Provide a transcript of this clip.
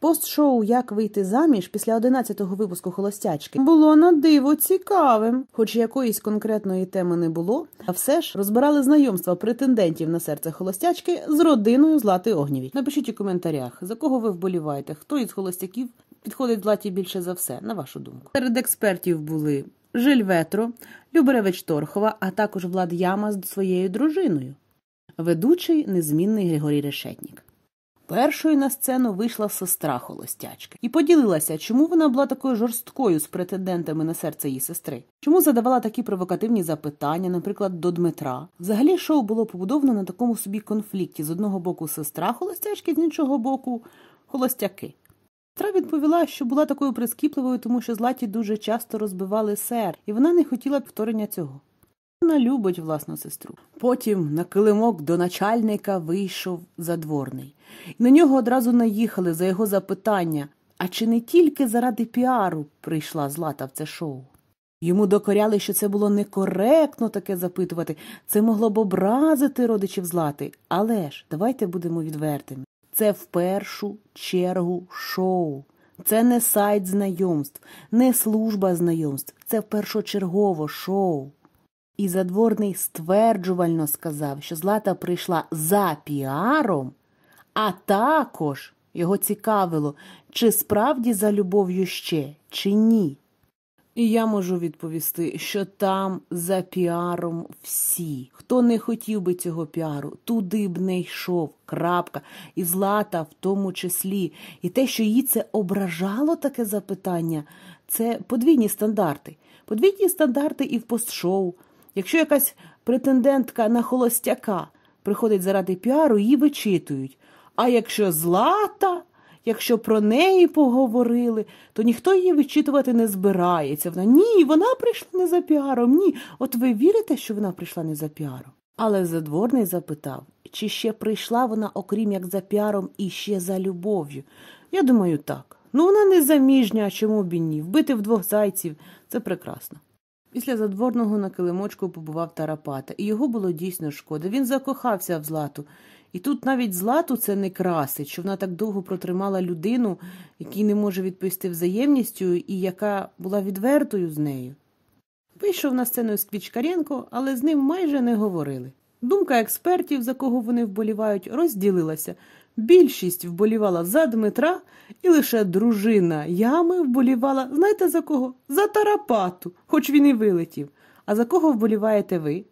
Пост шоу Як вийти заміж після 11-го випуску холостячки було на диво цікавим, хоч якоїсь конкретної теми не було, а все ж розбирали знайомства претендентів на серце холостячки з родиною Злати Огнєвій. Напишіть у коментарях, за кого ви вболіваєте, хто із холостяків підходить Златі більше за все, на вашу думку. Серед експертів були Жиль Ветро, Люберевич Торхова, а також Влад Яма з своєю дружиною. Ведучий незмінний Григорій Решетнік. Першою на сцену вийшла сестра холостячки і поділилася, чому вона була такою жорсткою з претендентами на серце її сестри, чому задавала такі провокативні запитання, наприклад, до Дмитра. Взагалі, шоу було побудовано на такому собі конфлікті з одного боку сестра холостячки, з іншого боку холостяки. Сестра відповіла, що була такою прискіпливою, тому що златі дуже часто розбивали сер, і вона не хотіла повторення цього. Вона любить власну сестру. Потім на килимок до начальника вийшов задворний. На нього одразу наїхали за його запитання, а чи не тільки заради піару прийшла злата в це шоу? Йому докоряли, що це було некоректно таке запитувати, це могло б образити родичів злати. Але ж давайте будемо відвертими. Це в першу чергу шоу. Це не сайт знайомств, не служба знайомств, це першочергово шоу. І задворний стверджувально сказав, що Злата прийшла за піаром, а також його цікавило, чи справді за любов'ю ще, чи ні. І я можу відповісти, що там за піаром всі. Хто не хотів би цього піару, туди б не йшов. крапка, І злата в тому числі. І те, що її це ображало таке запитання, це подвійні стандарти. Подвійні стандарти і в постшоу, Якщо якась претендентка на холостяка приходить заради піару, її вичитують. А якщо злата, якщо про неї поговорили, то ніхто її вичитувати не збирається. Вона ні, вона прийшла не за піаром, ні. От ви вірите, що вона прийшла не за піаром? Але задворний запитав, чи ще прийшла вона, окрім як за піаром, і ще за любов'ю. Я думаю, так. Ну вона не заміжня, а чому б і ні? Вбити вдвох зайців це прекрасно. Після задворного на килимочку побував Тарапата, і його було дійсно шкода. Він закохався в злату. І тут навіть злату це не красить, що вона так довго протримала людину, якій не може відповісти взаємністю і яка була відвертою з нею. Вийшов на сцену з Квічкаренко, але з ним майже не говорили. Думка експертів, за кого вони вболівають, розділилася. Більшість вболівала за Дмитра, і лише дружина ями вболівала, знаєте за кого? За Тарапату, хоч він і вилетів. А за кого вболіваєте ви?